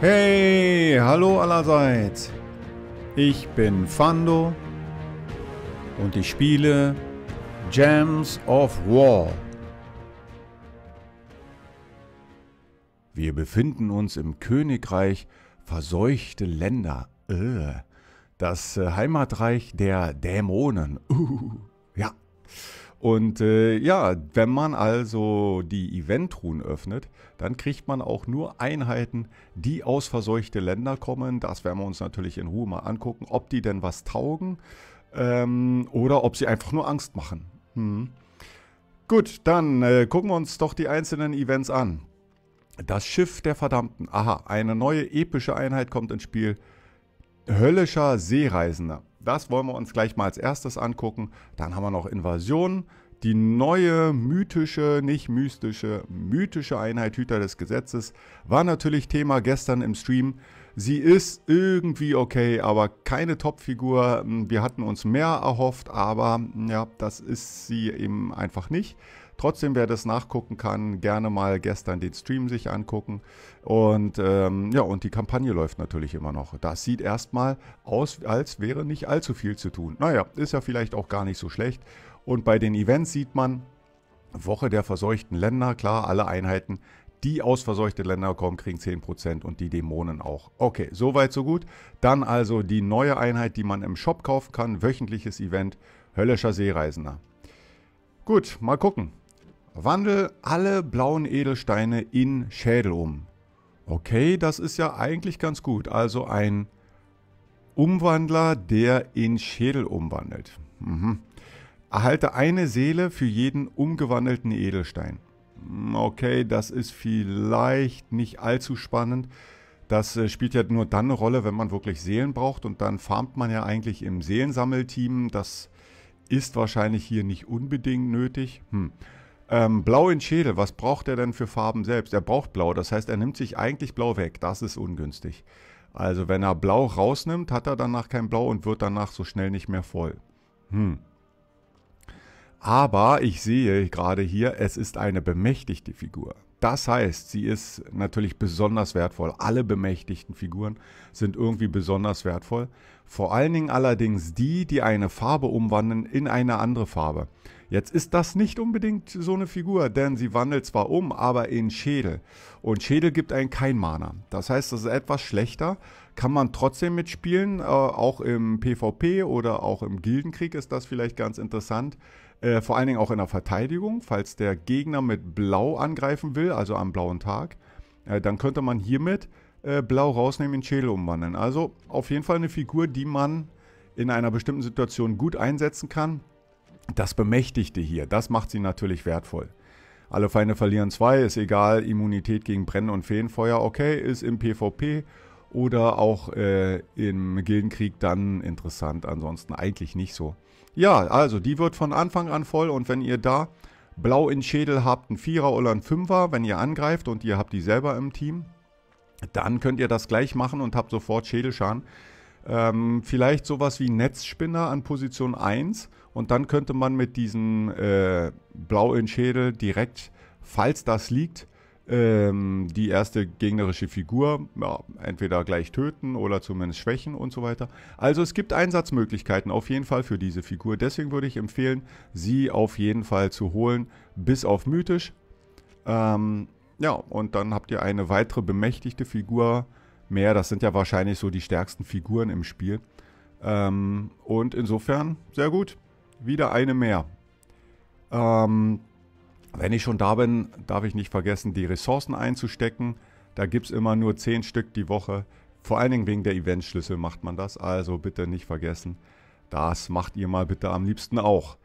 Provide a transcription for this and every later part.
Hey, hallo allerseits. Ich bin Fando und ich spiele Gems of War. Wir befinden uns im Königreich verseuchte Länder. Äh, das äh, Heimatreich der Dämonen. Uh, ja. Und äh, ja, wenn man also die Event-Truhen öffnet, dann kriegt man auch nur Einheiten, die aus verseuchte Länder kommen. Das werden wir uns natürlich in Ruhe mal angucken, ob die denn was taugen ähm, oder ob sie einfach nur Angst machen. Hm. Gut, dann äh, gucken wir uns doch die einzelnen Events an. Das Schiff der Verdammten. Aha, eine neue epische Einheit kommt ins Spiel. Höllischer Seereisender. Das wollen wir uns gleich mal als erstes angucken. Dann haben wir noch Invasion, die neue mythische, nicht mystische, mythische Einheit Hüter des Gesetzes. War natürlich Thema gestern im Stream. Sie ist irgendwie okay, aber keine Topfigur. Wir hatten uns mehr erhofft, aber ja, das ist sie eben einfach nicht. Trotzdem, wer das nachgucken kann, gerne mal gestern den Stream sich angucken. Und ähm, ja, und die Kampagne läuft natürlich immer noch. Das sieht erstmal aus, als wäre nicht allzu viel zu tun. Naja, ist ja vielleicht auch gar nicht so schlecht. Und bei den Events sieht man, Woche der verseuchten Länder, klar, alle Einheiten, die aus verseuchten Ländern kommen, kriegen 10% und die Dämonen auch. Okay, soweit, so gut. Dann also die neue Einheit, die man im Shop kaufen kann, wöchentliches Event, höllischer Seereisender. Gut, mal gucken. Wandel alle blauen Edelsteine in Schädel um. Okay, das ist ja eigentlich ganz gut. Also ein Umwandler, der in Schädel umwandelt. Mhm. Erhalte eine Seele für jeden umgewandelten Edelstein. Mhm, okay, das ist vielleicht nicht allzu spannend. Das äh, spielt ja nur dann eine Rolle, wenn man wirklich Seelen braucht und dann farmt man ja eigentlich im Seelensammelteam. Das ist wahrscheinlich hier nicht unbedingt nötig. Hm. Ähm, blau in Schädel, was braucht er denn für Farben selbst? Er braucht blau, das heißt, er nimmt sich eigentlich blau weg. Das ist ungünstig. Also wenn er blau rausnimmt, hat er danach kein blau und wird danach so schnell nicht mehr voll. Hm. Aber ich sehe gerade hier, es ist eine bemächtigte Figur. Das heißt, sie ist natürlich besonders wertvoll. Alle bemächtigten Figuren sind irgendwie besonders wertvoll. Vor allen Dingen allerdings die, die eine Farbe umwandeln in eine andere Farbe. Jetzt ist das nicht unbedingt so eine Figur, denn sie wandelt zwar um, aber in Schädel. Und Schädel gibt einen kein Mana. Das heißt, das ist etwas schlechter. Kann man trotzdem mitspielen, äh, auch im PvP oder auch im Gildenkrieg ist das vielleicht ganz interessant. Äh, vor allen Dingen auch in der Verteidigung, falls der Gegner mit Blau angreifen will, also am blauen Tag, äh, dann könnte man hiermit äh, blau rausnehmen in Schädel umwandeln. Also auf jeden Fall eine Figur, die man in einer bestimmten Situation gut einsetzen kann. Das Bemächtigte hier, das macht sie natürlich wertvoll. Alle Feinde verlieren zwei, ist egal, Immunität gegen Brennen und Feenfeuer, okay, ist im PvP oder auch äh, im Gildenkrieg dann interessant, ansonsten eigentlich nicht so. Ja, also die wird von Anfang an voll und wenn ihr da blau in Schädel habt, ein Vierer oder ein Fünfer, wenn ihr angreift und ihr habt die selber im Team, dann könnt ihr das gleich machen und habt sofort Schädelschaden. Ähm, vielleicht sowas wie Netzspinner an Position 1 und dann könnte man mit diesem äh, blauen Schädel direkt, falls das liegt, ähm, die erste gegnerische Figur ja, entweder gleich töten oder zumindest schwächen und so weiter. Also es gibt Einsatzmöglichkeiten auf jeden Fall für diese Figur. Deswegen würde ich empfehlen, sie auf jeden Fall zu holen, bis auf mythisch. Ähm, ja, und dann habt ihr eine weitere bemächtigte Figur mehr. Das sind ja wahrscheinlich so die stärksten Figuren im Spiel. Ähm, und insofern, sehr gut. Wieder eine mehr. Ähm, wenn ich schon da bin, darf ich nicht vergessen, die Ressourcen einzustecken. Da gibt es immer nur 10 Stück die Woche. Vor allen Dingen wegen der Eventschlüssel macht man das. Also bitte nicht vergessen. Das macht ihr mal bitte am liebsten auch.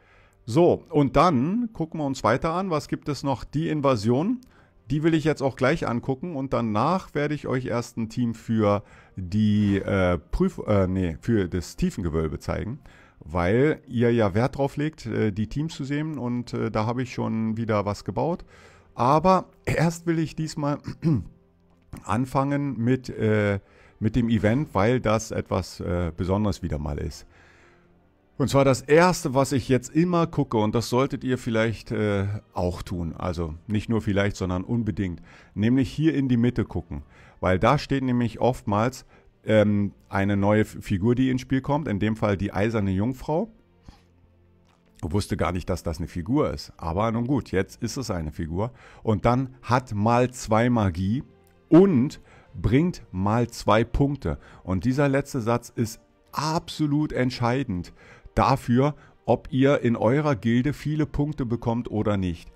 So, und dann gucken wir uns weiter an. Was gibt es noch? Die Invasion. Die will ich jetzt auch gleich angucken und danach werde ich euch erst ein Team für die äh, Prüf äh, nee, für das Tiefengewölbe zeigen, weil ihr ja Wert drauf legt, äh, die Teams zu sehen und äh, da habe ich schon wieder was gebaut. Aber erst will ich diesmal anfangen mit, äh, mit dem Event, weil das etwas äh, Besonderes wieder mal ist. Und zwar das erste, was ich jetzt immer gucke, und das solltet ihr vielleicht äh, auch tun. Also nicht nur vielleicht, sondern unbedingt. Nämlich hier in die Mitte gucken. Weil da steht nämlich oftmals ähm, eine neue Figur, die ins Spiel kommt. In dem Fall die eiserne Jungfrau. Ich wusste gar nicht, dass das eine Figur ist. Aber nun gut, jetzt ist es eine Figur. Und dann hat mal zwei Magie und bringt mal zwei Punkte. Und dieser letzte Satz ist absolut entscheidend dafür, ob ihr in eurer Gilde viele Punkte bekommt oder nicht.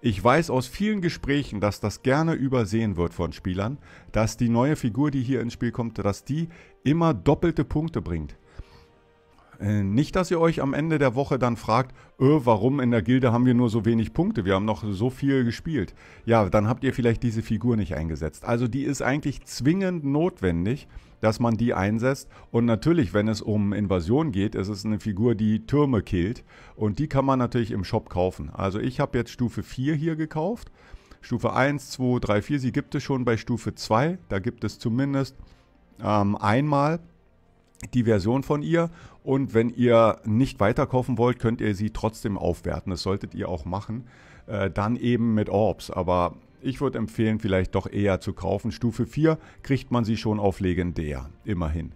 Ich weiß aus vielen Gesprächen, dass das gerne übersehen wird von Spielern, dass die neue Figur, die hier ins Spiel kommt, dass die immer doppelte Punkte bringt. Äh, nicht, dass ihr euch am Ende der Woche dann fragt, öh, warum in der Gilde haben wir nur so wenig Punkte, wir haben noch so viel gespielt. Ja, dann habt ihr vielleicht diese Figur nicht eingesetzt. Also die ist eigentlich zwingend notwendig, dass man die einsetzt. Und natürlich, wenn es um Invasion geht, ist es eine Figur, die Türme killt. Und die kann man natürlich im Shop kaufen. Also ich habe jetzt Stufe 4 hier gekauft. Stufe 1, 2, 3, 4, sie gibt es schon bei Stufe 2. Da gibt es zumindest ähm, einmal die Version von ihr. Und wenn ihr nicht weiter kaufen wollt, könnt ihr sie trotzdem aufwerten. Das solltet ihr auch machen. Äh, dann eben mit Orbs. Aber ich würde empfehlen, vielleicht doch eher zu kaufen. Stufe 4 kriegt man sie schon auf legendär, immerhin.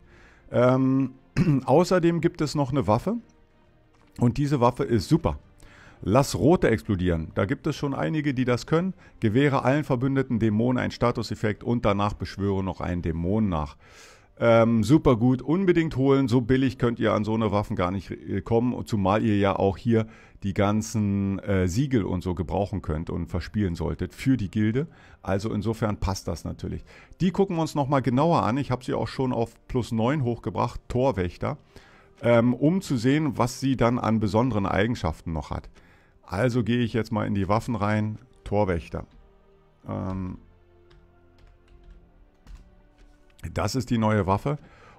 Ähm, außerdem gibt es noch eine Waffe und diese Waffe ist super. Lass Rote explodieren. Da gibt es schon einige, die das können. Gewähre allen verbündeten Dämonen einen Statuseffekt und danach beschwöre noch einen Dämon nach. Ähm, super gut, unbedingt holen. So billig könnt ihr an so eine Waffen gar nicht äh, kommen, zumal ihr ja auch hier die ganzen äh, Siegel und so gebrauchen könnt und verspielen solltet für die Gilde. Also insofern passt das natürlich. Die gucken wir uns nochmal genauer an. Ich habe sie auch schon auf plus 9 hochgebracht, Torwächter, ähm, um zu sehen, was sie dann an besonderen Eigenschaften noch hat. Also gehe ich jetzt mal in die Waffen rein, Torwächter. Ähm, das ist die neue Waffe.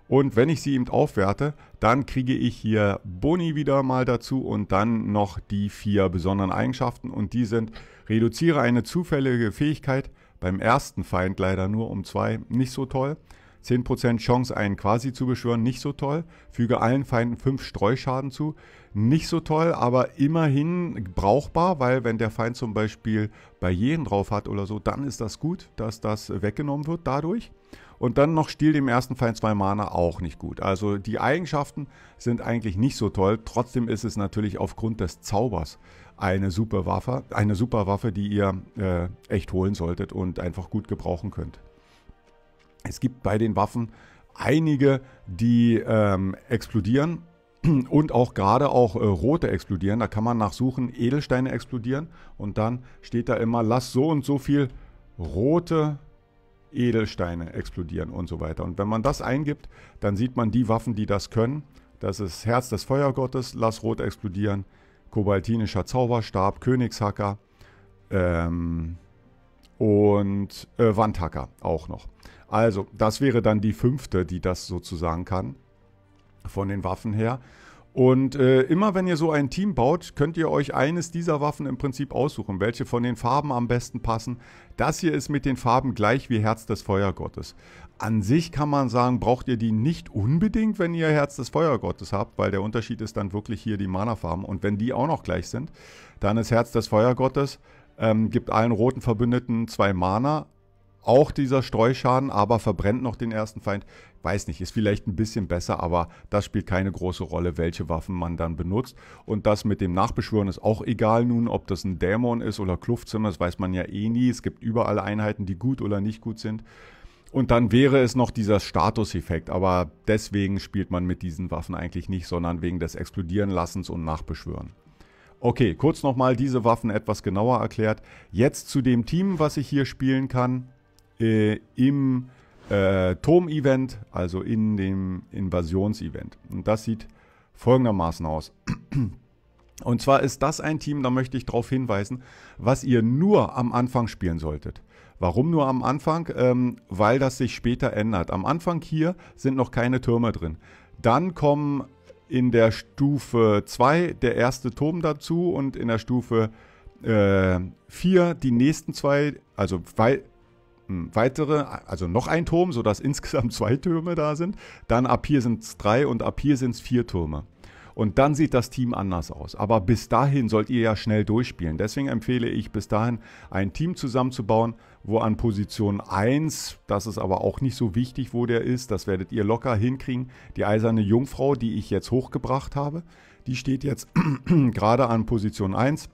Und wenn ich sie eben aufwerte, dann kriege ich hier Boni wieder mal dazu und dann noch die vier besonderen Eigenschaften. Und die sind, reduziere eine zufällige Fähigkeit, beim ersten Feind leider nur um zwei, nicht so toll. 10% Chance, einen quasi zu beschwören, nicht so toll. Füge allen Feinden 5 Streuschaden zu, nicht so toll, aber immerhin brauchbar, weil wenn der Feind zum Beispiel Barrieren drauf hat oder so, dann ist das gut, dass das weggenommen wird dadurch. Und dann noch Stil dem ersten Feind zwei Mana auch nicht gut. Also die Eigenschaften sind eigentlich nicht so toll. Trotzdem ist es natürlich aufgrund des Zaubers eine super Waffe, eine super Waffe, die ihr äh, echt holen solltet und einfach gut gebrauchen könnt. Es gibt bei den Waffen einige, die ähm, explodieren und auch gerade auch äh, rote explodieren. Da kann man nachsuchen, Edelsteine explodieren und dann steht da immer, lass so und so viel rote Edelsteine explodieren und so weiter. Und wenn man das eingibt, dann sieht man die Waffen, die das können. Das ist Herz des Feuergottes, lass Rot explodieren, kobaltinischer Zauberstab, Königshacker ähm, und äh, Wandhacker auch noch. Also, das wäre dann die fünfte, die das sozusagen kann, von den Waffen her. Und äh, immer wenn ihr so ein Team baut, könnt ihr euch eines dieser Waffen im Prinzip aussuchen, welche von den Farben am besten passen. Das hier ist mit den Farben gleich wie Herz des Feuergottes. An sich kann man sagen, braucht ihr die nicht unbedingt, wenn ihr Herz des Feuergottes habt, weil der Unterschied ist dann wirklich hier die Mana-Farben. Und wenn die auch noch gleich sind, dann ist Herz des Feuergottes, ähm, gibt allen roten Verbündeten zwei Mana, auch dieser Streuschaden, aber verbrennt noch den ersten Feind weiß nicht, ist vielleicht ein bisschen besser, aber das spielt keine große Rolle, welche Waffen man dann benutzt. Und das mit dem Nachbeschwören ist auch egal nun, ob das ein Dämon ist oder Kluftzimmer, das weiß man ja eh nie. Es gibt überall Einheiten, die gut oder nicht gut sind. Und dann wäre es noch dieser Statuseffekt, aber deswegen spielt man mit diesen Waffen eigentlich nicht, sondern wegen des Explodierenlassens und Nachbeschwören. Okay, kurz nochmal diese Waffen etwas genauer erklärt. Jetzt zu dem Team, was ich hier spielen kann. Äh, Im äh, Turm-Event, also in dem Invasions-Event. Und das sieht folgendermaßen aus. Und zwar ist das ein Team, da möchte ich darauf hinweisen, was ihr nur am Anfang spielen solltet. Warum nur am Anfang? Ähm, weil das sich später ändert. Am Anfang hier sind noch keine Türme drin. Dann kommen in der Stufe 2 der erste Turm dazu und in der Stufe 4 äh, die nächsten zwei. Also weil ähm, weitere, also noch ein Turm, sodass insgesamt zwei Türme da sind. Dann ab hier sind es drei und ab hier sind es vier Türme. Und dann sieht das Team anders aus. Aber bis dahin sollt ihr ja schnell durchspielen. Deswegen empfehle ich bis dahin ein Team zusammenzubauen, wo an Position 1, das ist aber auch nicht so wichtig, wo der ist, das werdet ihr locker hinkriegen. Die eiserne Jungfrau, die ich jetzt hochgebracht habe, die steht jetzt gerade an Position 1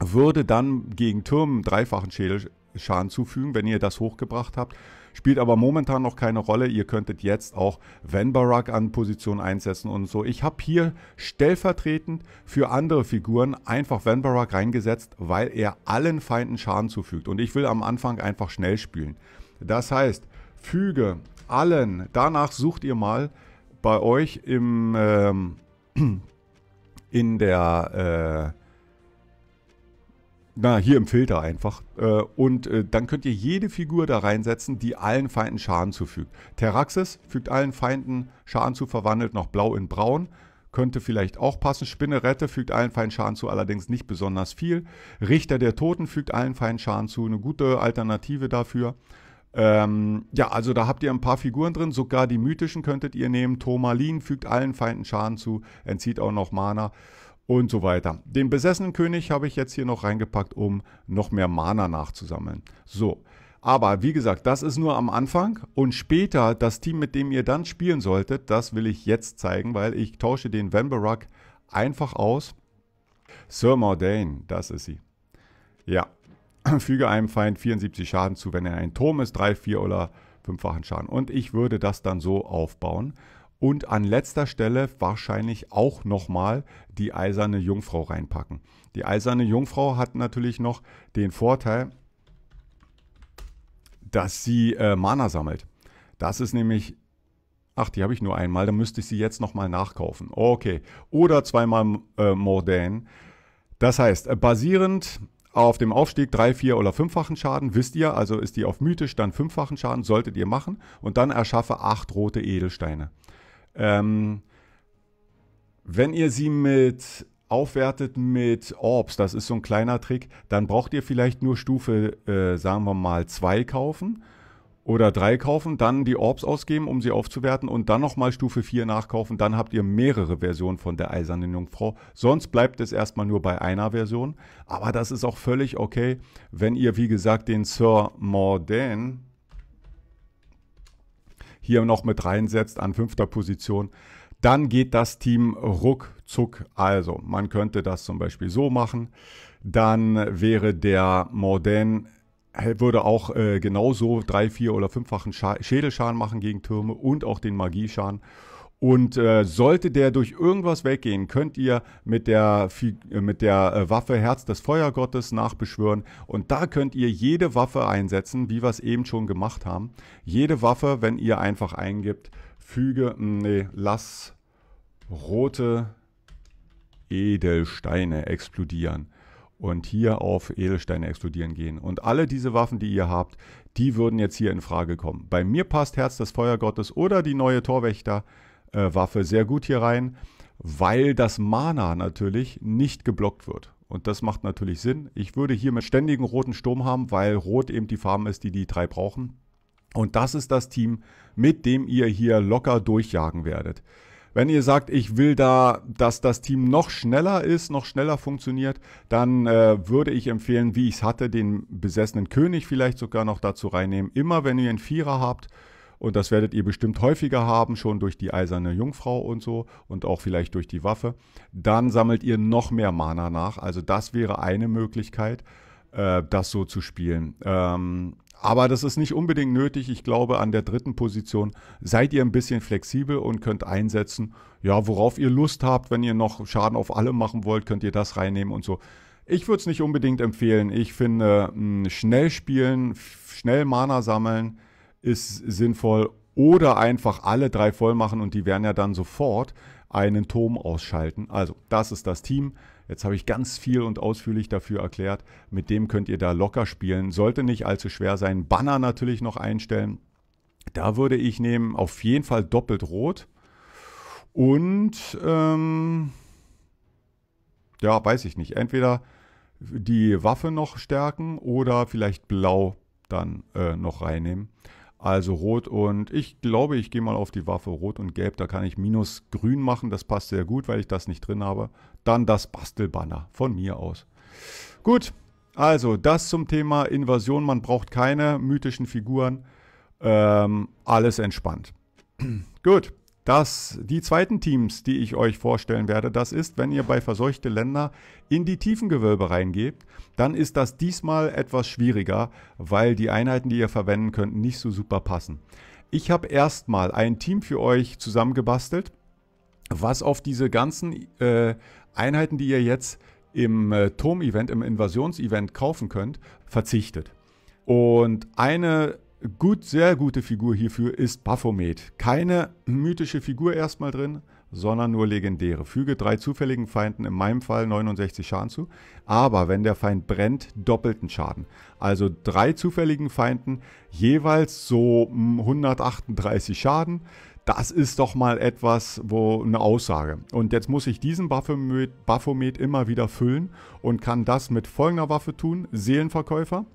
würde dann gegen Türmen dreifachen Schädel Schaden zufügen, wenn ihr das hochgebracht habt. Spielt aber momentan noch keine Rolle. Ihr könntet jetzt auch Van Barak an Position einsetzen und so. Ich habe hier stellvertretend für andere Figuren einfach Van Barak reingesetzt, weil er allen Feinden Schaden zufügt. Und ich will am Anfang einfach schnell spielen. Das heißt, füge allen, danach sucht ihr mal bei euch im, ähm, in der... Äh, na, hier im Filter einfach. Äh, und äh, dann könnt ihr jede Figur da reinsetzen, die allen Feinden Schaden zufügt. Terraxis fügt allen Feinden Schaden zu, verwandelt noch blau in braun. Könnte vielleicht auch passen. Spinnerette fügt allen Feinden Schaden zu, allerdings nicht besonders viel. Richter der Toten fügt allen Feinden Schaden zu. Eine gute Alternative dafür. Ähm, ja, also da habt ihr ein paar Figuren drin, sogar die mythischen könntet ihr nehmen. Tomalin fügt allen Feinden Schaden zu, entzieht auch noch Mana und so weiter. Den besessenen König habe ich jetzt hier noch reingepackt, um noch mehr Mana nachzusammeln. So, aber wie gesagt, das ist nur am Anfang und später das Team, mit dem ihr dann spielen solltet, das will ich jetzt zeigen, weil ich tausche den Vanberak einfach aus. Sir Mordain, das ist sie. Ja, füge einem Feind 74 Schaden zu, wenn er ein Turm ist, 3, 4 oder 5-fachen Schaden. Und ich würde das dann so aufbauen und an letzter Stelle wahrscheinlich auch nochmal die eiserne Jungfrau reinpacken. Die eiserne Jungfrau hat natürlich noch den Vorteil, dass sie äh, Mana sammelt. Das ist nämlich, ach, die habe ich nur einmal, dann müsste ich sie jetzt nochmal nachkaufen. Okay, oder zweimal äh, Morden. Das heißt, äh, basierend auf dem Aufstieg 3, 4 oder 5-fachen Schaden, wisst ihr, also ist die auf mythisch, dann 5-fachen Schaden, solltet ihr machen und dann erschaffe 8 rote Edelsteine. Ähm, wenn ihr sie mit aufwertet mit Orbs, das ist so ein kleiner Trick, dann braucht ihr vielleicht nur Stufe, äh, sagen wir mal, 2 kaufen oder 3 kaufen, dann die Orbs ausgeben, um sie aufzuwerten und dann nochmal Stufe 4 nachkaufen. Dann habt ihr mehrere Versionen von der Eisernen Jungfrau. Sonst bleibt es erstmal nur bei einer Version. Aber das ist auch völlig okay, wenn ihr, wie gesagt, den Sir Morden hier noch mit reinsetzt an fünfter Position, dann geht das Team ruckzuck. Also man könnte das zum Beispiel so machen. Dann wäre der Morden würde auch äh, genauso drei, vier oder fünffachen Schädelschaden machen gegen Türme und auch den Magieschaden und äh, sollte der durch irgendwas weggehen, könnt ihr mit der, äh, mit der äh, Waffe Herz des Feuergottes nachbeschwören. Und da könnt ihr jede Waffe einsetzen, wie wir es eben schon gemacht haben. Jede Waffe, wenn ihr einfach eingibt, füge, nee, lass rote Edelsteine explodieren. Und hier auf Edelsteine explodieren gehen. Und alle diese Waffen, die ihr habt, die würden jetzt hier in Frage kommen. Bei mir passt Herz des Feuergottes oder die neue Torwächter äh, Waffe sehr gut hier rein, weil das Mana natürlich nicht geblockt wird. Und das macht natürlich Sinn. Ich würde hier mit ständigen roten Sturm haben, weil rot eben die Farbe ist, die die drei brauchen. Und das ist das Team, mit dem ihr hier locker durchjagen werdet. Wenn ihr sagt, ich will da, dass das Team noch schneller ist, noch schneller funktioniert, dann äh, würde ich empfehlen, wie ich es hatte, den besessenen König vielleicht sogar noch dazu reinnehmen. Immer wenn ihr einen Vierer habt und das werdet ihr bestimmt häufiger haben, schon durch die eiserne Jungfrau und so und auch vielleicht durch die Waffe. Dann sammelt ihr noch mehr Mana nach. Also das wäre eine Möglichkeit, äh, das so zu spielen. Ähm, aber das ist nicht unbedingt nötig. Ich glaube, an der dritten Position seid ihr ein bisschen flexibel und könnt einsetzen, ja, worauf ihr Lust habt. Wenn ihr noch Schaden auf alle machen wollt, könnt ihr das reinnehmen und so. Ich würde es nicht unbedingt empfehlen. Ich finde, mm, schnell spielen, schnell Mana sammeln, ist sinnvoll oder einfach alle drei voll machen und die werden ja dann sofort einen Turm ausschalten. Also, das ist das Team. Jetzt habe ich ganz viel und ausführlich dafür erklärt. Mit dem könnt ihr da locker spielen. Sollte nicht allzu schwer sein. Banner natürlich noch einstellen. Da würde ich nehmen auf jeden Fall doppelt rot. Und ähm, ja, weiß ich nicht. Entweder die Waffe noch stärken oder vielleicht blau dann äh, noch reinnehmen. Also Rot und ich glaube, ich gehe mal auf die Waffe Rot und Gelb. Da kann ich minus Grün machen. Das passt sehr gut, weil ich das nicht drin habe. Dann das Bastelbanner von mir aus. Gut, also das zum Thema Invasion. Man braucht keine mythischen Figuren. Ähm, alles entspannt. gut dass die zweiten Teams, die ich euch vorstellen werde, das ist, wenn ihr bei verseuchte Länder in die Tiefengewölbe reingebt, dann ist das diesmal etwas schwieriger, weil die Einheiten, die ihr verwenden könnt, nicht so super passen. Ich habe erstmal ein Team für euch zusammengebastelt, was auf diese ganzen äh, Einheiten, die ihr jetzt im äh, Turm-Event, im Invasionsevent kaufen könnt, verzichtet. Und eine Gut, sehr gute Figur hierfür ist Baphomet. Keine mythische Figur erstmal drin, sondern nur legendäre. Füge drei zufälligen Feinden, in meinem Fall 69 Schaden zu, aber wenn der Feind brennt, doppelten Schaden. Also drei zufälligen Feinden, jeweils so 138 hm, Schaden. Das ist doch mal etwas, wo eine Aussage. Und jetzt muss ich diesen Baphomet, Baphomet immer wieder füllen und kann das mit folgender Waffe tun. Seelenverkäufer,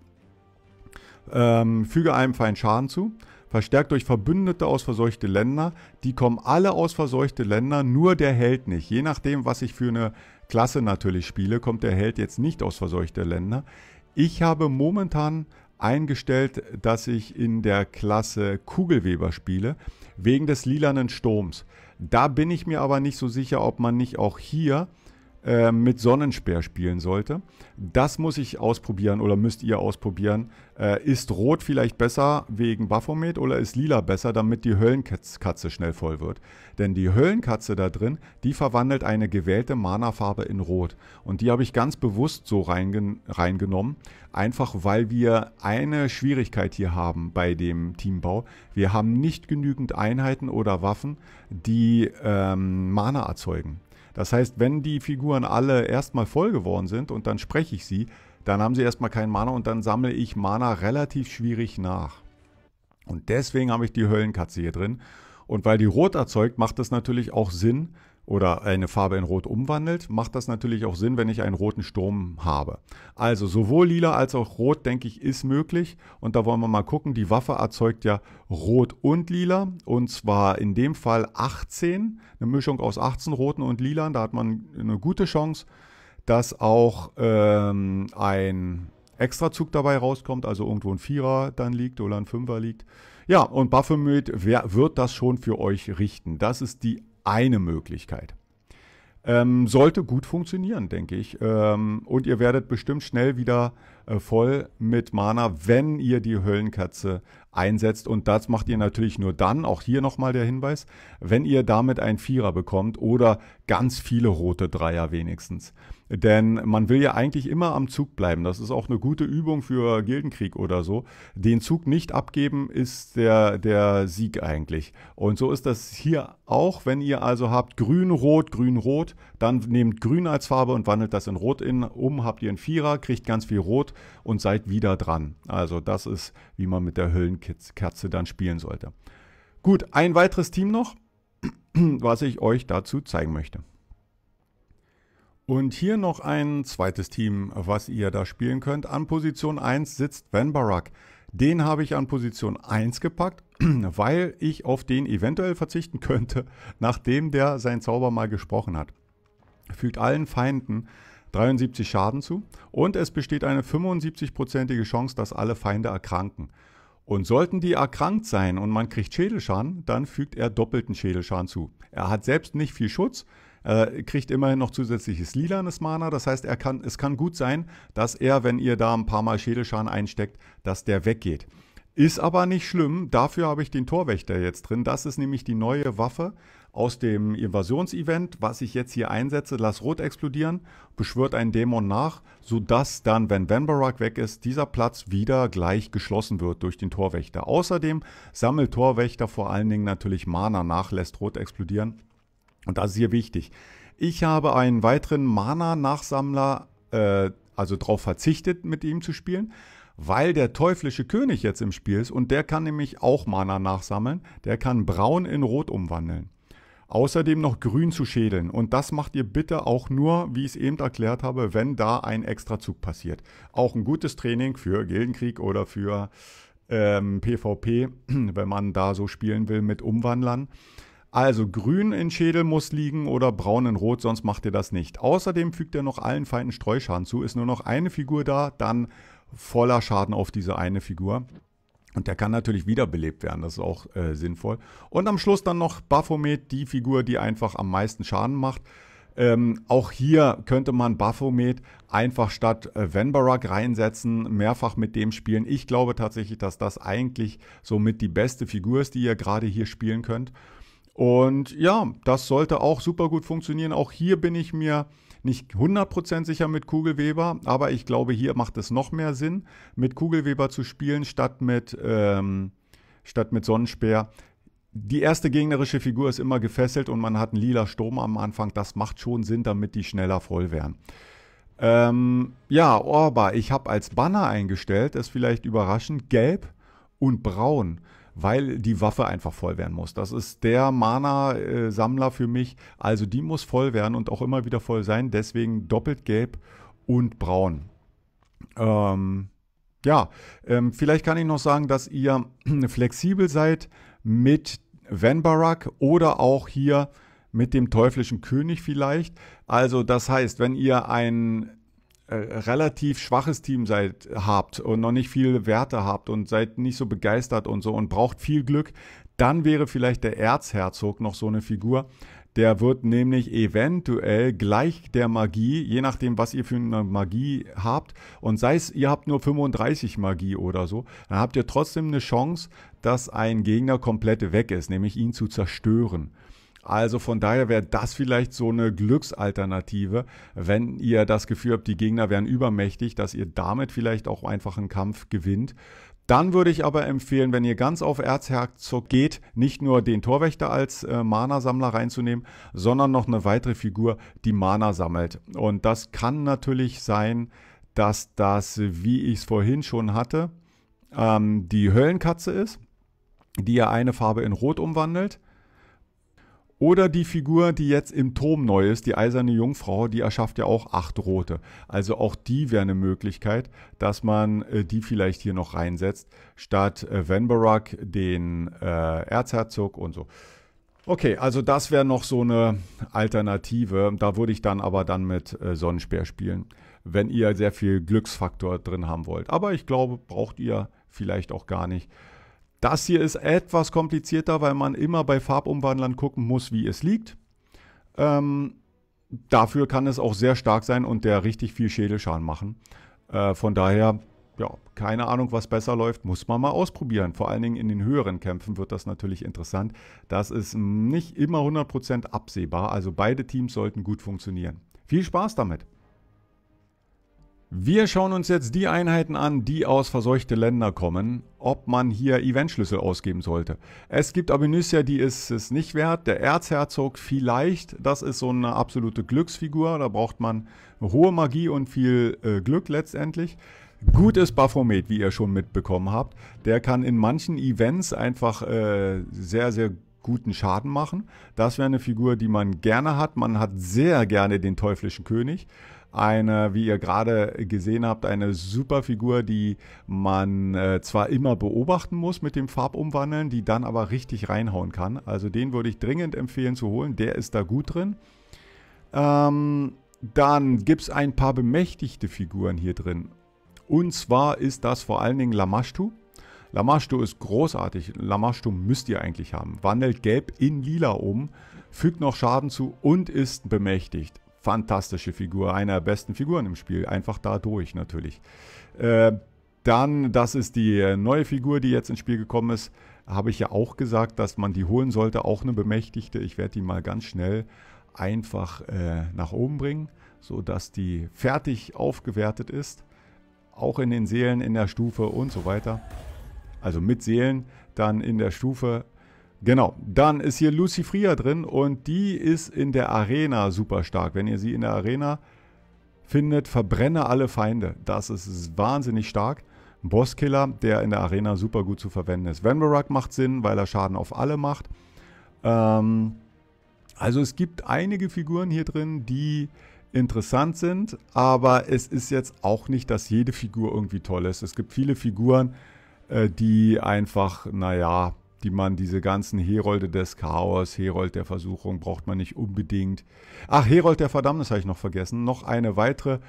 ähm, füge einem feinen Schaden zu. Verstärkt durch Verbündete aus verseuchte Länder. Die kommen alle aus verseuchte Länder, nur der Held nicht. Je nachdem, was ich für eine Klasse natürlich spiele, kommt der Held jetzt nicht aus verseuchte Länder. Ich habe momentan eingestellt, dass ich in der Klasse Kugelweber spiele, wegen des lilanen Sturms. Da bin ich mir aber nicht so sicher, ob man nicht auch hier ähm, mit Sonnenspeer spielen sollte. Das muss ich ausprobieren oder müsst ihr ausprobieren. Äh, ist Rot vielleicht besser wegen Baphomet oder ist Lila besser, damit die Höllenkatze schnell voll wird? Denn die Höllenkatze da drin, die verwandelt eine gewählte Mana-Farbe in Rot. Und die habe ich ganz bewusst so reingen reingenommen, einfach weil wir eine Schwierigkeit hier haben bei dem Teambau. Wir haben nicht genügend Einheiten oder Waffen, die ähm, Mana erzeugen. Das heißt, wenn die Figuren alle erstmal voll geworden sind und dann spreche ich sie, dann haben sie erstmal keinen Mana und dann sammle ich Mana relativ schwierig nach. Und deswegen habe ich die Höllenkatze hier drin. Und weil die rot erzeugt, macht es natürlich auch Sinn, oder eine Farbe in Rot umwandelt, macht das natürlich auch Sinn, wenn ich einen roten Sturm habe. Also sowohl lila als auch rot, denke ich, ist möglich. Und da wollen wir mal gucken, die Waffe erzeugt ja rot und lila. Und zwar in dem Fall 18, eine Mischung aus 18 roten und lila. Da hat man eine gute Chance, dass auch ähm, ein Extrazug dabei rauskommt, also irgendwo ein Vierer dann liegt oder ein Fünfer liegt. Ja, und Baphomet wird das schon für euch richten. Das ist die eine Möglichkeit. Ähm, sollte gut funktionieren, denke ich. Ähm, und ihr werdet bestimmt schnell wieder äh, voll mit Mana, wenn ihr die Höllenkatze einsetzt. Und das macht ihr natürlich nur dann, auch hier nochmal der Hinweis, wenn ihr damit einen Vierer bekommt oder ganz viele rote Dreier wenigstens. Denn man will ja eigentlich immer am Zug bleiben. Das ist auch eine gute Übung für Gildenkrieg oder so. Den Zug nicht abgeben ist der, der Sieg eigentlich. Und so ist das hier auch, wenn ihr also habt grün, rot, grün, rot, dann nehmt grün als Farbe und wandelt das in rot in, um, habt ihr einen Vierer, kriegt ganz viel rot und seid wieder dran. Also das ist, wie man mit der Höllenkerze dann spielen sollte. Gut, ein weiteres Team noch, was ich euch dazu zeigen möchte. Und hier noch ein zweites Team, was ihr da spielen könnt. An Position 1 sitzt Van Barak. Den habe ich an Position 1 gepackt, weil ich auf den eventuell verzichten könnte, nachdem der sein Zauber mal gesprochen hat. Fügt allen Feinden 73 Schaden zu und es besteht eine 75%ige Chance, dass alle Feinde erkranken. Und sollten die erkrankt sein und man kriegt Schädelschaden, dann fügt er doppelten Schädelschaden zu. Er hat selbst nicht viel Schutz, äh, kriegt immerhin noch zusätzliches lilanes Mana. Das heißt, er kann, es kann gut sein, dass er, wenn ihr da ein paar Mal Schädelschaden einsteckt, dass der weggeht. Ist aber nicht schlimm. Dafür habe ich den Torwächter jetzt drin. Das ist nämlich die neue Waffe aus dem Invasionsevent, was ich jetzt hier einsetze. Lass Rot explodieren, beschwört einen Dämon nach, sodass dann, wenn Vanbarak weg ist, dieser Platz wieder gleich geschlossen wird durch den Torwächter. Außerdem sammelt Torwächter vor allen Dingen natürlich Mana nach, lässt Rot explodieren und das ist hier wichtig. Ich habe einen weiteren Mana-Nachsammler, äh, also darauf verzichtet, mit ihm zu spielen, weil der teuflische König jetzt im Spiel ist und der kann nämlich auch Mana nachsammeln. Der kann braun in rot umwandeln. Außerdem noch grün zu schädeln. Und das macht ihr bitte auch nur, wie ich es eben erklärt habe, wenn da ein Extrazug passiert. Auch ein gutes Training für Gildenkrieg oder für ähm, PvP, wenn man da so spielen will mit Umwandlern. Also grün in Schädel muss liegen oder braun in rot, sonst macht ihr das nicht. Außerdem fügt ihr noch allen Feinden Streuschaden zu. Ist nur noch eine Figur da, dann voller Schaden auf diese eine Figur. Und der kann natürlich wiederbelebt werden, das ist auch äh, sinnvoll. Und am Schluss dann noch Baphomet, die Figur, die einfach am meisten Schaden macht. Ähm, auch hier könnte man Baphomet einfach statt äh, Vanbarak reinsetzen, mehrfach mit dem spielen. Ich glaube tatsächlich, dass das eigentlich somit die beste Figur ist, die ihr gerade hier spielen könnt. Und ja, das sollte auch super gut funktionieren. Auch hier bin ich mir nicht 100% sicher mit Kugelweber, aber ich glaube, hier macht es noch mehr Sinn, mit Kugelweber zu spielen, statt mit, ähm, statt mit Sonnenspeer. Die erste gegnerische Figur ist immer gefesselt und man hat einen lila Sturm am Anfang. Das macht schon Sinn, damit die schneller voll werden. Ähm, ja, Orba, ich habe als Banner eingestellt, das ist vielleicht überraschend, gelb und braun weil die Waffe einfach voll werden muss. Das ist der Mana-Sammler für mich. Also die muss voll werden und auch immer wieder voll sein. Deswegen doppelt gelb und braun. Ähm, ja, ähm, vielleicht kann ich noch sagen, dass ihr flexibel seid mit Van Barak oder auch hier mit dem teuflischen König vielleicht. Also das heißt, wenn ihr ein äh, relativ schwaches Team seid, habt und noch nicht viele Werte habt und seid nicht so begeistert und so und braucht viel Glück, dann wäre vielleicht der Erzherzog noch so eine Figur. Der wird nämlich eventuell gleich der Magie, je nachdem, was ihr für eine Magie habt, und sei es, ihr habt nur 35 Magie oder so, dann habt ihr trotzdem eine Chance, dass ein Gegner komplett weg ist, nämlich ihn zu zerstören. Also von daher wäre das vielleicht so eine Glücksalternative, wenn ihr das Gefühl habt, die Gegner wären übermächtig, dass ihr damit vielleicht auch einfach einen Kampf gewinnt. Dann würde ich aber empfehlen, wenn ihr ganz auf Erzherzog geht, nicht nur den Torwächter als äh, Mana-Sammler reinzunehmen, sondern noch eine weitere Figur, die Mana sammelt. Und das kann natürlich sein, dass das, wie ich es vorhin schon hatte, ähm, die Höllenkatze ist, die ja eine Farbe in Rot umwandelt. Oder die Figur, die jetzt im Turm neu ist, die eiserne Jungfrau, die erschafft ja auch acht rote. Also auch die wäre eine Möglichkeit, dass man äh, die vielleicht hier noch reinsetzt, statt äh, Van Barack, den äh, Erzherzog und so. Okay, also das wäre noch so eine Alternative. Da würde ich dann aber dann mit äh, Sonnenspeer spielen, wenn ihr sehr viel Glücksfaktor drin haben wollt. Aber ich glaube, braucht ihr vielleicht auch gar nicht. Das hier ist etwas komplizierter, weil man immer bei Farbumwandlern gucken muss, wie es liegt. Ähm, dafür kann es auch sehr stark sein und der richtig viel Schädelschaden machen. Äh, von daher, ja, keine Ahnung, was besser läuft, muss man mal ausprobieren. Vor allen Dingen in den höheren Kämpfen wird das natürlich interessant. Das ist nicht immer 100% absehbar, also beide Teams sollten gut funktionieren. Viel Spaß damit! Wir schauen uns jetzt die Einheiten an, die aus verseuchte Länder kommen, ob man hier Eventschlüssel ausgeben sollte. Es gibt Abenysia, die ist es nicht wert, der Erzherzog vielleicht, das ist so eine absolute Glücksfigur, da braucht man hohe Magie und viel äh, Glück letztendlich. Gut ist Baphomet, wie ihr schon mitbekommen habt, der kann in manchen Events einfach äh, sehr, sehr guten Schaden machen. Das wäre eine Figur, die man gerne hat. Man hat sehr gerne den teuflischen König eine, wie ihr gerade gesehen habt, eine super Figur, die man äh, zwar immer beobachten muss mit dem Farbumwandeln, die dann aber richtig reinhauen kann. Also den würde ich dringend empfehlen zu holen, der ist da gut drin. Ähm, dann gibt es ein paar bemächtigte Figuren hier drin. Und zwar ist das vor allen Dingen Lamashtu. Lamashtu ist großartig. Lamashtu müsst ihr eigentlich haben. Wandelt Gelb in Lila um, fügt noch Schaden zu und ist bemächtigt. Fantastische Figur, einer der besten Figuren im Spiel, einfach dadurch natürlich. Äh, dann, das ist die äh, neue Figur, die jetzt ins Spiel gekommen ist, habe ich ja auch gesagt, dass man die holen sollte, auch eine Bemächtigte. Ich werde die mal ganz schnell einfach äh, nach oben bringen, sodass die fertig aufgewertet ist, auch in den Seelen, in der Stufe und so weiter. Also mit Seelen dann in der Stufe Genau, dann ist hier Lucy Fria drin und die ist in der Arena super stark. Wenn ihr sie in der Arena findet, verbrenne alle Feinde. Das ist wahnsinnig stark. Ein Bosskiller, der in der Arena super gut zu verwenden ist. Vanberak macht Sinn, weil er Schaden auf alle macht. Ähm, also es gibt einige Figuren hier drin, die interessant sind, aber es ist jetzt auch nicht, dass jede Figur irgendwie toll ist. Es gibt viele Figuren, äh, die einfach, naja, die man diese ganzen Herolde des Chaos, Herold der Versuchung braucht man nicht unbedingt. Ach, Herold der Verdammnis habe ich noch vergessen. Noch eine weitere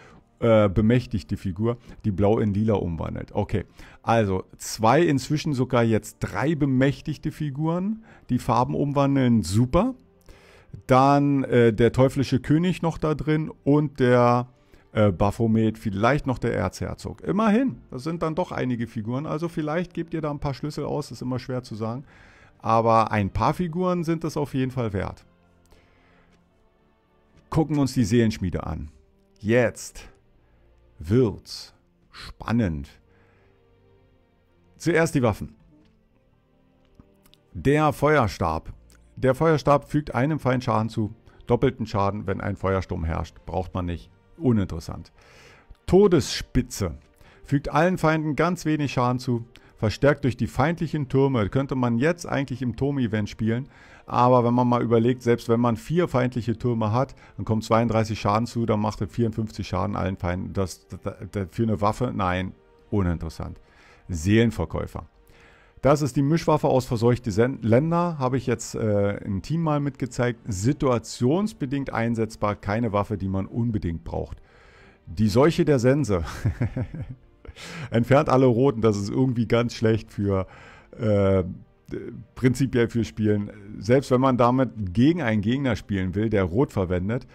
äh, bemächtigte Figur, die blau in lila umwandelt. Okay, also zwei, inzwischen sogar jetzt drei bemächtigte Figuren, die Farben umwandeln. Super. Dann äh, der teuflische König noch da drin und der äh, Baphomet, vielleicht noch der Erzherzog. Immerhin, das sind dann doch einige Figuren, also vielleicht gebt ihr da ein paar Schlüssel aus, ist immer schwer zu sagen. Aber ein paar Figuren sind es auf jeden Fall wert. Gucken uns die Seelenschmiede an. Jetzt wird's spannend. Zuerst die Waffen. Der Feuerstab. Der Feuerstab fügt einem Feind Schaden zu. Doppelten Schaden, wenn ein Feuersturm herrscht. Braucht man nicht uninteressant. Todesspitze. Fügt allen Feinden ganz wenig Schaden zu. Verstärkt durch die feindlichen Türme. Könnte man jetzt eigentlich im Turm-Event spielen. Aber wenn man mal überlegt, selbst wenn man vier feindliche Türme hat, dann kommt 32 Schaden zu, dann macht er 54 Schaden allen Feinden. Das, das, das, für eine Waffe, nein, uninteressant. Seelenverkäufer. Das ist die Mischwaffe aus verseuchte Länder, habe ich jetzt äh, im Team mal mitgezeigt. Situationsbedingt einsetzbar, keine Waffe, die man unbedingt braucht. Die Seuche der Sense. Entfernt alle Roten, das ist irgendwie ganz schlecht für... Äh, prinzipiell für Spielen. Selbst wenn man damit gegen einen Gegner spielen will, der Rot verwendet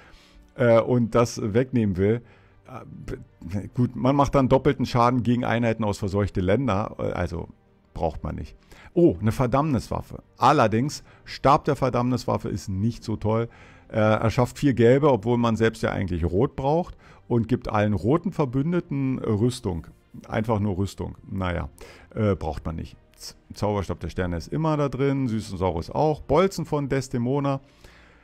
äh, und das wegnehmen will, äh, gut, man macht dann doppelten Schaden gegen Einheiten aus verseuchte Länder, äh, also braucht man nicht. Oh, eine Verdammniswaffe. Allerdings, Stab der Verdammniswaffe ist nicht so toll. Äh, er schafft vier gelbe, obwohl man selbst ja eigentlich rot braucht und gibt allen roten Verbündeten äh, Rüstung. Einfach nur Rüstung. Naja, äh, braucht man nicht. Zauberstab der Sterne ist immer da drin, süßen Saurus auch. Bolzen von Desdemona.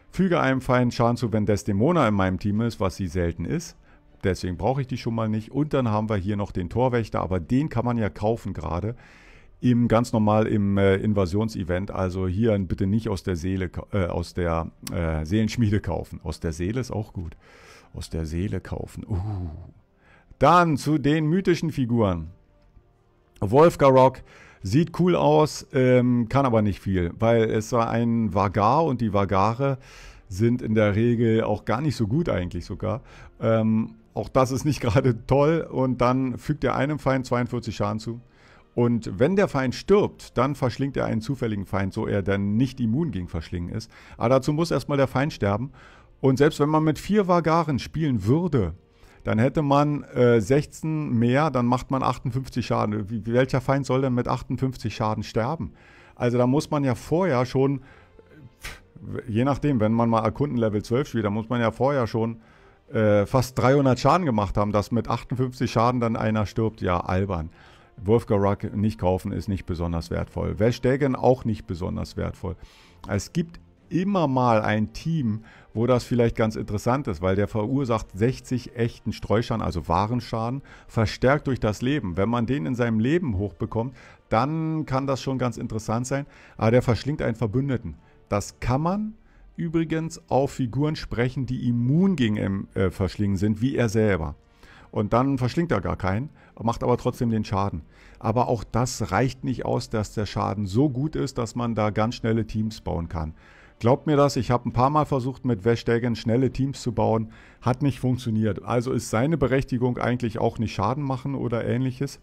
Füge einem Feind Schaden zu, wenn Desdemona in meinem Team ist, was sie selten ist. Deswegen brauche ich die schon mal nicht. Und dann haben wir hier noch den Torwächter, aber den kann man ja kaufen gerade im ganz normal im äh, Invasionsevent. Also hier bitte nicht aus der Seele, äh, aus der äh, Seelenschmiede kaufen. Aus der Seele ist auch gut. Aus der Seele kaufen. Uh. Dann zu den mythischen Figuren. Wolfgarok sieht cool aus, ähm, kann aber nicht viel, weil es war ein Vagar und die Vagare sind in der Regel auch gar nicht so gut eigentlich sogar. Ähm, auch das ist nicht gerade toll und dann fügt er einem Feind 42 Schaden zu. Und wenn der Feind stirbt, dann verschlingt er einen zufälligen Feind, so er dann nicht immun gegen Verschlingen ist. Aber dazu muss erstmal der Feind sterben. Und selbst wenn man mit vier Vagaren spielen würde, dann hätte man äh, 16 mehr, dann macht man 58 Schaden. Wie, welcher Feind soll denn mit 58 Schaden sterben? Also da muss man ja vorher schon, je nachdem, wenn man mal Erkunden Level 12 spielt, da muss man ja vorher schon äh, fast 300 Schaden gemacht haben, dass mit 58 Schaden dann einer stirbt. Ja, albern. Ruck nicht kaufen ist nicht besonders wertvoll. Verstegen auch nicht besonders wertvoll. Es gibt immer mal ein Team, wo das vielleicht ganz interessant ist, weil der verursacht 60 echten Streuschaden, also Warenschaden, verstärkt durch das Leben. Wenn man den in seinem Leben hochbekommt, dann kann das schon ganz interessant sein. Aber der verschlingt einen Verbündeten. Das kann man übrigens auf Figuren sprechen, die immun gegen M äh, Verschlingen sind, wie er selber. Und dann verschlingt er gar keinen, macht aber trotzdem den Schaden. Aber auch das reicht nicht aus, dass der Schaden so gut ist, dass man da ganz schnelle Teams bauen kann. Glaubt mir das, ich habe ein paar Mal versucht, mit Westegen schnelle Teams zu bauen, hat nicht funktioniert. Also ist seine Berechtigung eigentlich auch nicht Schaden machen oder ähnliches,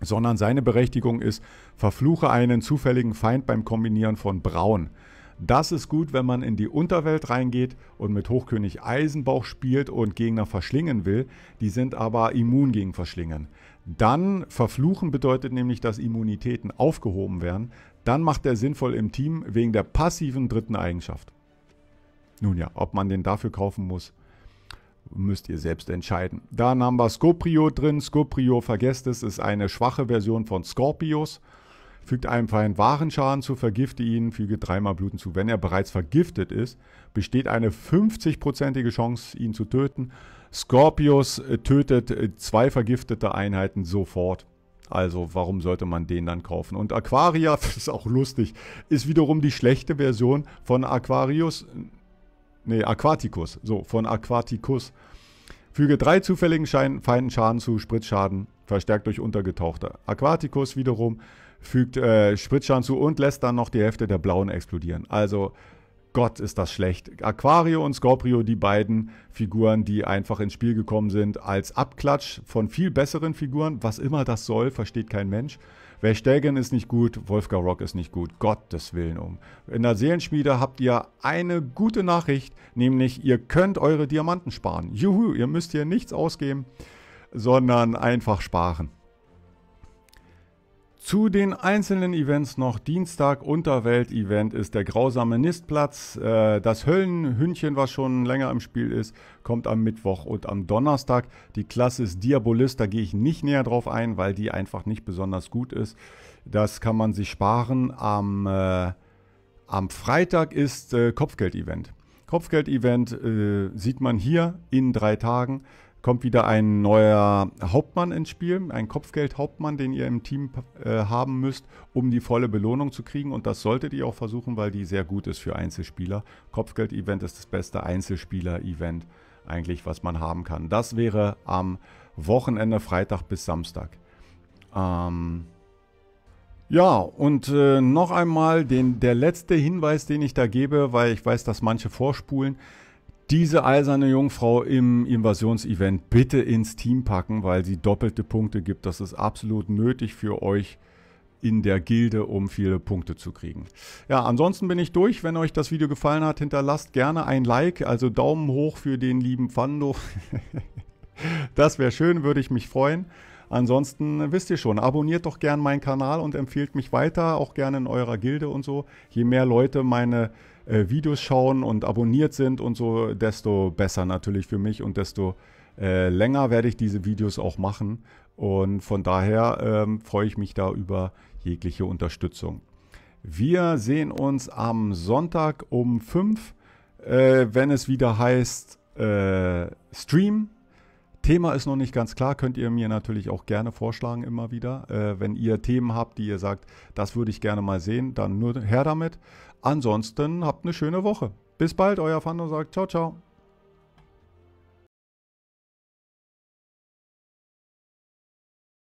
sondern seine Berechtigung ist, verfluche einen zufälligen Feind beim Kombinieren von Braun. Das ist gut, wenn man in die Unterwelt reingeht und mit Hochkönig Eisenbauch spielt und Gegner verschlingen will. Die sind aber immun gegen Verschlingen. Dann verfluchen bedeutet nämlich, dass Immunitäten aufgehoben werden. Dann macht er sinnvoll im Team wegen der passiven dritten Eigenschaft. Nun ja, ob man den dafür kaufen muss, müsst ihr selbst entscheiden. Dann haben wir Scoprio drin. Scoprio, vergesst es, ist eine schwache Version von Scorpios. Fügt einem Feind wahren Schaden zu, vergifte ihn, füge dreimal Bluten zu. Wenn er bereits vergiftet ist, besteht eine 50-prozentige Chance, ihn zu töten. Scorpius äh, tötet äh, zwei vergiftete Einheiten sofort. Also warum sollte man den dann kaufen? Und Aquaria, das ist auch lustig, ist wiederum die schlechte Version von Aquarius. Ne, Aquaticus. So, von Aquaticus. Füge drei zufälligen Feinden Schaden zu, Spritzschaden, verstärkt durch Untergetauchte. Aquaticus wiederum fügt äh, Spritzschalen zu und lässt dann noch die Hälfte der blauen explodieren. Also Gott ist das schlecht. Aquario und Scorpio, die beiden Figuren, die einfach ins Spiel gekommen sind, als Abklatsch von viel besseren Figuren. Was immer das soll, versteht kein Mensch. Verstegen ist nicht gut, Wolfgar Rock ist nicht gut. Gottes Willen um. In der Seelenschmiede habt ihr eine gute Nachricht, nämlich ihr könnt eure Diamanten sparen. Juhu, ihr müsst hier nichts ausgeben, sondern einfach sparen. Zu den einzelnen Events noch. Dienstag Unterwelt-Event ist der grausame Nistplatz. Äh, das Höllenhündchen, was schon länger im Spiel ist, kommt am Mittwoch und am Donnerstag. Die Klasse ist Diabolist, da gehe ich nicht näher drauf ein, weil die einfach nicht besonders gut ist. Das kann man sich sparen. Am, äh, am Freitag ist äh, Kopfgeld-Event. Kopfgeld-Event äh, sieht man hier in drei Tagen kommt wieder ein neuer Hauptmann ins Spiel, ein Kopfgeldhauptmann, den ihr im Team äh, haben müsst, um die volle Belohnung zu kriegen. Und das solltet ihr auch versuchen, weil die sehr gut ist für Einzelspieler. Kopfgeld-Event ist das beste Einzelspieler-Event eigentlich, was man haben kann. Das wäre am Wochenende Freitag bis Samstag. Ähm ja, und äh, noch einmal den, der letzte Hinweis, den ich da gebe, weil ich weiß, dass manche vorspulen diese eiserne Jungfrau im Invasionsevent bitte ins Team packen, weil sie doppelte Punkte gibt. Das ist absolut nötig für euch in der Gilde, um viele Punkte zu kriegen. Ja, ansonsten bin ich durch. Wenn euch das Video gefallen hat, hinterlasst gerne ein Like, also Daumen hoch für den lieben Fando. das wäre schön, würde ich mich freuen. Ansonsten wisst ihr schon, abonniert doch gerne meinen Kanal und empfehlt mich weiter, auch gerne in eurer Gilde und so. Je mehr Leute meine äh, Videos schauen und abonniert sind und so, desto besser natürlich für mich und desto äh, länger werde ich diese Videos auch machen. Und von daher ähm, freue ich mich da über jegliche Unterstützung. Wir sehen uns am Sonntag um 5, äh, wenn es wieder heißt äh, Stream. Thema ist noch nicht ganz klar, könnt ihr mir natürlich auch gerne vorschlagen immer wieder. Äh, wenn ihr Themen habt, die ihr sagt, das würde ich gerne mal sehen, dann nur her damit. Ansonsten habt eine schöne Woche. Bis bald, euer Fando sagt ciao, ciao.